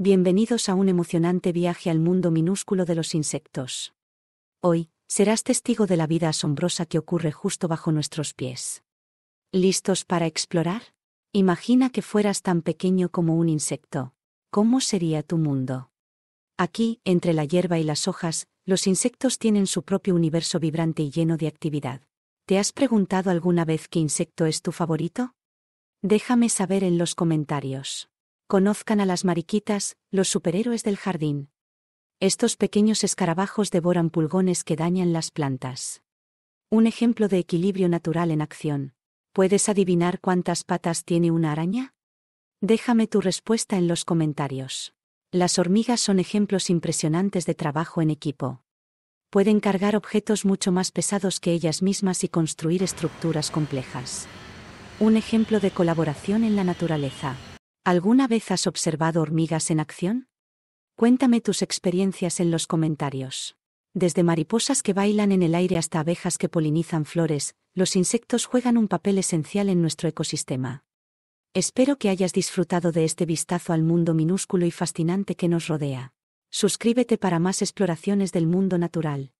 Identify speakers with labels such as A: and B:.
A: Bienvenidos a un emocionante viaje al mundo minúsculo de los insectos. Hoy, serás testigo de la vida asombrosa que ocurre justo bajo nuestros pies. ¿Listos para explorar? Imagina que fueras tan pequeño como un insecto. ¿Cómo sería tu mundo? Aquí, entre la hierba y las hojas, los insectos tienen su propio universo vibrante y lleno de actividad. ¿Te has preguntado alguna vez qué insecto es tu favorito? Déjame saber en los comentarios conozcan a las mariquitas, los superhéroes del jardín. Estos pequeños escarabajos devoran pulgones que dañan las plantas. Un ejemplo de equilibrio natural en acción. ¿Puedes adivinar cuántas patas tiene una araña? Déjame tu respuesta en los comentarios. Las hormigas son ejemplos impresionantes de trabajo en equipo. Pueden cargar objetos mucho más pesados que ellas mismas y construir estructuras complejas. Un ejemplo de colaboración en la naturaleza. ¿Alguna vez has observado hormigas en acción? Cuéntame tus experiencias en los comentarios. Desde mariposas que bailan en el aire hasta abejas que polinizan flores, los insectos juegan un papel esencial en nuestro ecosistema. Espero que hayas disfrutado de este vistazo al mundo minúsculo y fascinante que nos rodea. Suscríbete para más exploraciones del mundo natural.